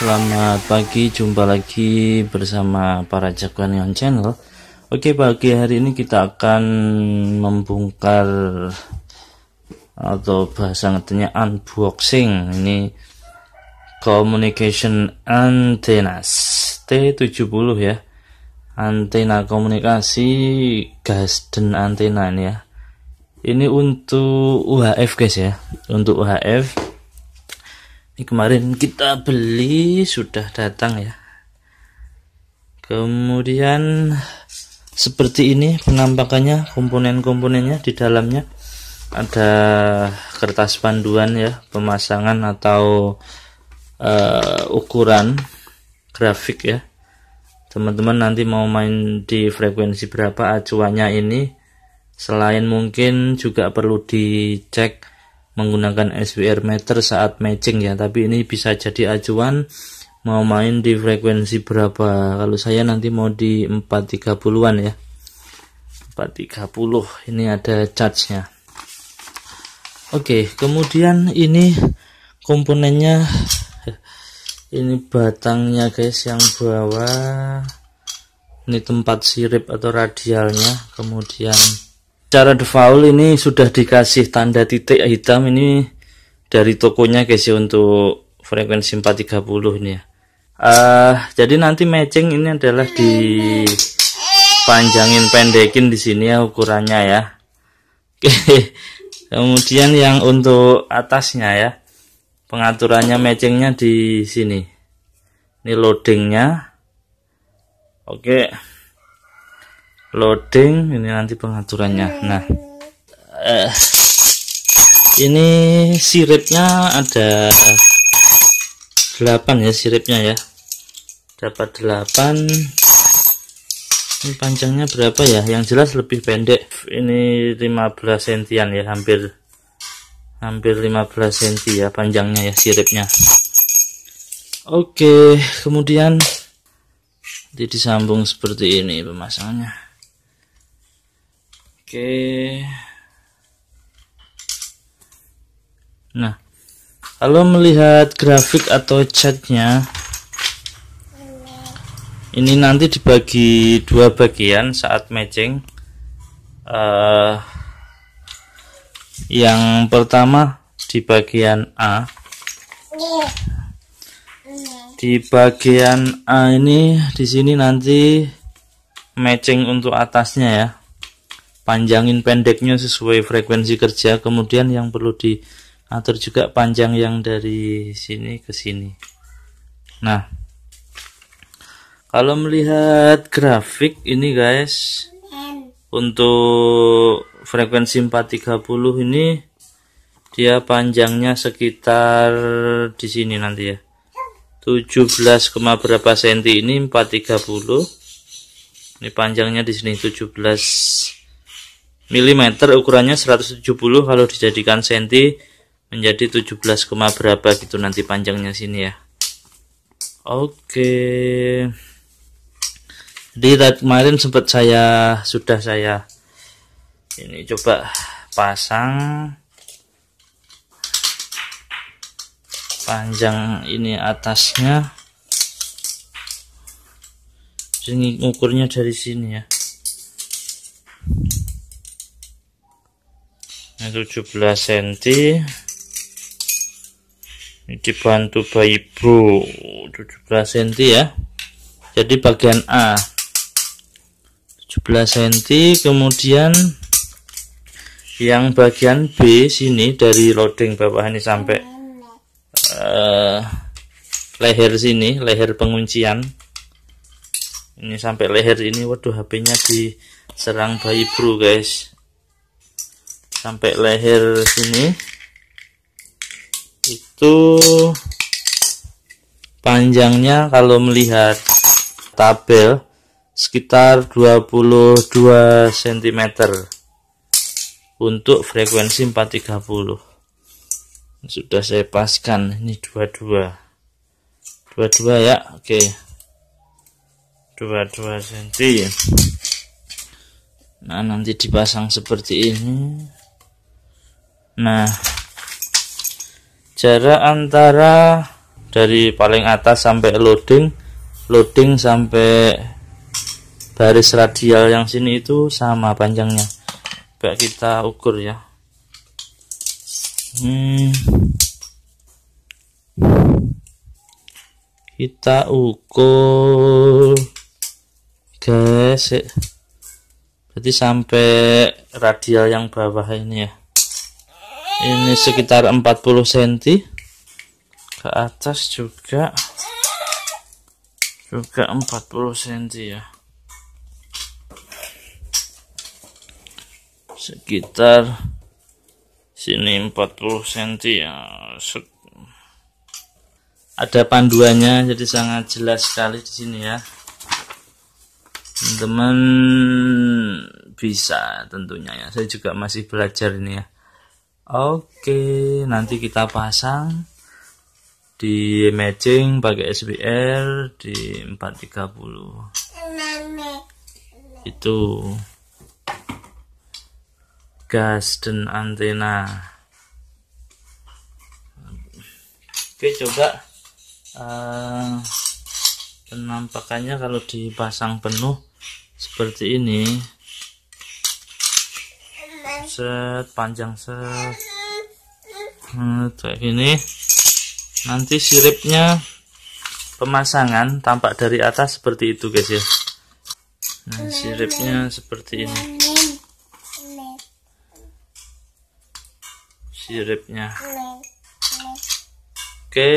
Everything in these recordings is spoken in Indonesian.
selamat pagi Jumpa lagi bersama para jagoan yang channel Oke pagi hari ini kita akan membongkar Atau bahasa ngetenya unboxing Ini communication antenna T70 ya Antena komunikasi gas dan antena ini ya Ini untuk UHF guys ya Untuk UHF ini kemarin kita beli sudah datang ya kemudian seperti ini penampakannya komponen-komponennya di dalamnya ada kertas panduan ya pemasangan atau uh, ukuran grafik ya teman-teman nanti mau main di frekuensi berapa acuannya ini selain mungkin juga perlu dicek menggunakan SWR meter saat matching ya tapi ini bisa jadi acuan mau main di frekuensi berapa kalau saya nanti mau di 430an ya 430 ini ada charge nya oke kemudian ini komponennya ini batangnya guys yang bawah ini tempat sirip atau radialnya kemudian cara default ini sudah dikasih tanda titik hitam ini dari tokonya guys ya untuk frekuensi 430 ini ya uh, jadi nanti matching ini adalah dipanjangin pendekin di sini ya ukurannya ya oke kemudian yang untuk atasnya ya pengaturannya matchingnya di sini ini loadingnya oke loading ini nanti pengaturannya iya. nah eh, ini siripnya ada 8 ya siripnya ya dapat 8 ini panjangnya berapa ya yang jelas lebih pendek ini 15 sentian ya hampir hampir 15 senti ya panjangnya ya siripnya oke kemudian jadi disambung seperti ini pemasangannya Oke. Nah, kalau melihat grafik atau chatnya, ini nanti dibagi dua bagian saat matching. Uh, yang pertama di bagian A. Di bagian A ini di sini nanti matching untuk atasnya ya panjangin pendeknya sesuai frekuensi kerja kemudian yang perlu diatur juga panjang yang dari sini ke sini nah kalau melihat grafik ini guys untuk frekuensi 430 ini dia panjangnya sekitar di sini nanti ya 17, berapa senti ini 430 ini panjangnya di sini 17 mm ukurannya 170 kalau dijadikan senti menjadi 17, berapa gitu nanti panjangnya sini ya. Oke. di kemarin sempat saya sudah saya ini coba pasang panjang ini atasnya sini ukurnya dari sini ya 17 cm ini dibantu bayi bro 17 cm ya jadi bagian A 17 cm kemudian yang bagian B sini dari loading bawah ini sampai uh, leher sini leher penguncian ini sampai leher ini waduh HP-nya diserang bayi bro guys sampai leher sini itu panjangnya kalau melihat tabel sekitar 22 cm untuk frekuensi 430 sudah saya paskan ini 22 22 ya oke 22 cm nah nanti dipasang seperti ini Nah, jarak antara dari paling atas sampai loading, loading sampai baris radial yang sini itu sama panjangnya. Coba kita ukur ya. Hmm. Kita ukur guys. Berarti sampai radial yang bawah ini ya ini sekitar 40 cm ke atas juga juga 40 cm ya sekitar sini 40 cm ya ada panduannya jadi sangat jelas sekali di sini ya teman-teman bisa tentunya ya saya juga masih belajar ini ya Oke, nanti kita pasang di matching pakai SBR di 430. Itu gas dan antena. Oke, coba uh, penampakannya kalau dipasang penuh seperti ini set panjang set nah, kayak gini nanti siripnya pemasangan tampak dari atas seperti itu guys ya nah siripnya seperti ini siripnya oke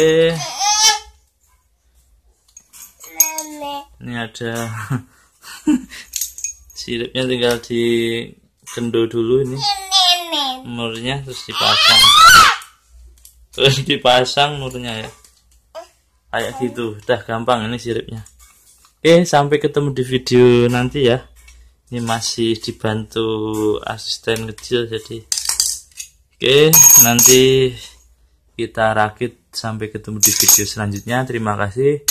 ini ada siripnya tinggal di kendo dulu ini murnya terus dipasang terus dipasang murnya ya kayak gitu udah gampang ini siripnya oke sampai ketemu di video nanti ya ini masih dibantu asisten kecil jadi oke nanti kita rakit sampai ketemu di video selanjutnya terima kasih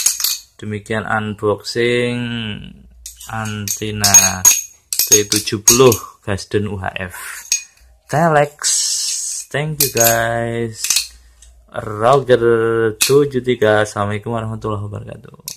demikian unboxing antena 70 Gasden UHF Telex thank you guys Roger 73 Assalamualaikum warahmatullahi wabarakatuh